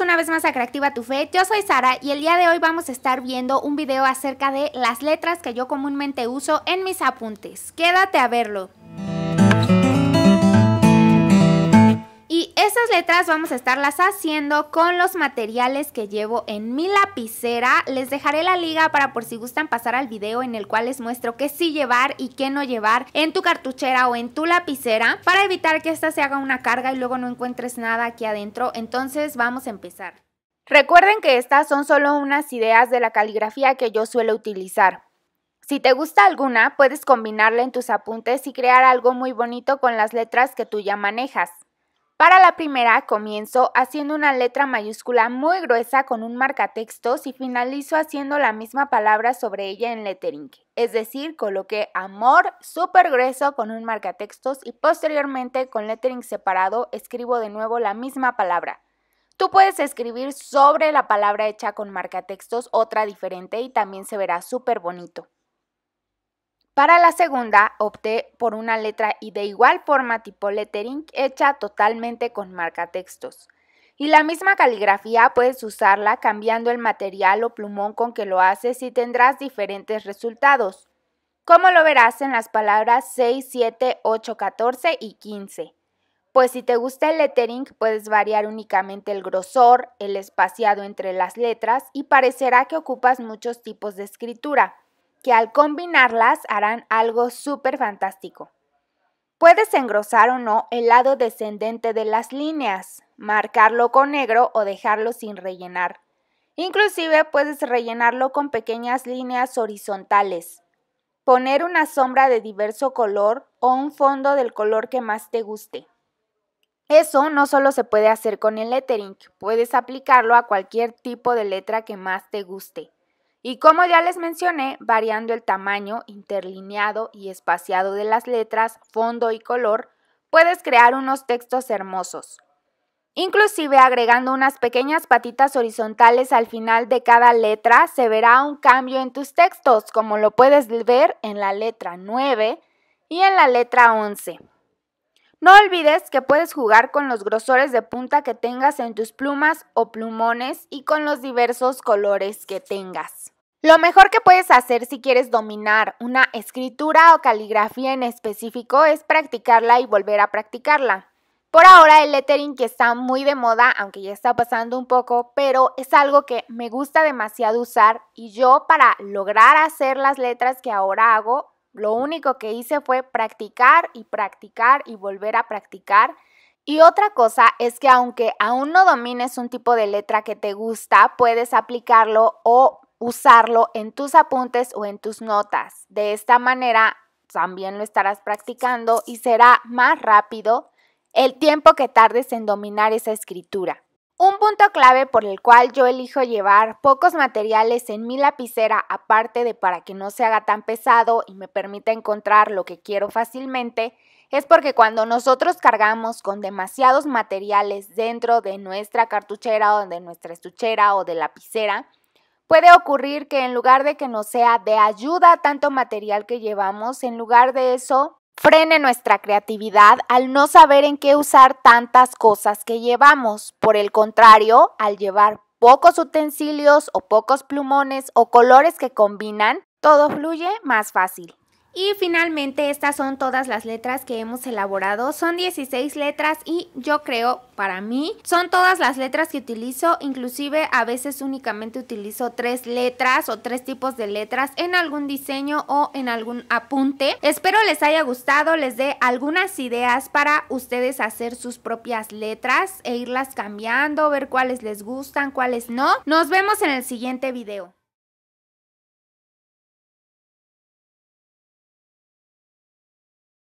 una vez más a tu Fe, yo soy Sara y el día de hoy vamos a estar viendo un video acerca de las letras que yo comúnmente uso en mis apuntes. Quédate a verlo. Estas letras vamos a estarlas haciendo con los materiales que llevo en mi lapicera. Les dejaré la liga para por si gustan pasar al video en el cual les muestro qué sí llevar y qué no llevar en tu cartuchera o en tu lapicera para evitar que esta se haga una carga y luego no encuentres nada aquí adentro. Entonces vamos a empezar. Recuerden que estas son solo unas ideas de la caligrafía que yo suelo utilizar. Si te gusta alguna, puedes combinarla en tus apuntes y crear algo muy bonito con las letras que tú ya manejas. Para la primera comienzo haciendo una letra mayúscula muy gruesa con un marcatextos y finalizo haciendo la misma palabra sobre ella en lettering. Es decir, coloqué amor súper grueso con un marcatextos y posteriormente con lettering separado escribo de nuevo la misma palabra. Tú puedes escribir sobre la palabra hecha con marcatextos otra diferente y también se verá súper bonito. Para la segunda opté por una letra y de igual forma tipo lettering hecha totalmente con marca textos. Y la misma caligrafía puedes usarla cambiando el material o plumón con que lo haces y tendrás diferentes resultados, como lo verás en las palabras 6, 7, 8, 14 y 15. Pues si te gusta el lettering, puedes variar únicamente el grosor, el espaciado entre las letras y parecerá que ocupas muchos tipos de escritura que al combinarlas harán algo súper fantástico. Puedes engrosar o no el lado descendente de las líneas, marcarlo con negro o dejarlo sin rellenar. Inclusive puedes rellenarlo con pequeñas líneas horizontales. Poner una sombra de diverso color o un fondo del color que más te guste. Eso no solo se puede hacer con el lettering, puedes aplicarlo a cualquier tipo de letra que más te guste. Y como ya les mencioné, variando el tamaño, interlineado y espaciado de las letras, fondo y color, puedes crear unos textos hermosos. Inclusive agregando unas pequeñas patitas horizontales al final de cada letra, se verá un cambio en tus textos, como lo puedes ver en la letra 9 y en la letra 11. No olvides que puedes jugar con los grosores de punta que tengas en tus plumas o plumones y con los diversos colores que tengas. Lo mejor que puedes hacer si quieres dominar una escritura o caligrafía en específico es practicarla y volver a practicarla. Por ahora el lettering que está muy de moda, aunque ya está pasando un poco, pero es algo que me gusta demasiado usar y yo para lograr hacer las letras que ahora hago lo único que hice fue practicar y practicar y volver a practicar. Y otra cosa es que aunque aún no domines un tipo de letra que te gusta, puedes aplicarlo o usarlo en tus apuntes o en tus notas. De esta manera también lo estarás practicando y será más rápido el tiempo que tardes en dominar esa escritura. Un punto clave por el cual yo elijo llevar pocos materiales en mi lapicera, aparte de para que no se haga tan pesado y me permita encontrar lo que quiero fácilmente, es porque cuando nosotros cargamos con demasiados materiales dentro de nuestra cartuchera o de nuestra estuchera o de lapicera, puede ocurrir que en lugar de que nos sea de ayuda tanto material que llevamos, en lugar de eso frene nuestra creatividad al no saber en qué usar tantas cosas que llevamos. Por el contrario, al llevar pocos utensilios o pocos plumones o colores que combinan, todo fluye más fácil. Y finalmente estas son todas las letras que hemos elaborado, son 16 letras y yo creo para mí son todas las letras que utilizo, inclusive a veces únicamente utilizo tres letras o tres tipos de letras en algún diseño o en algún apunte. Espero les haya gustado, les dé algunas ideas para ustedes hacer sus propias letras e irlas cambiando, ver cuáles les gustan, cuáles no. Nos vemos en el siguiente video.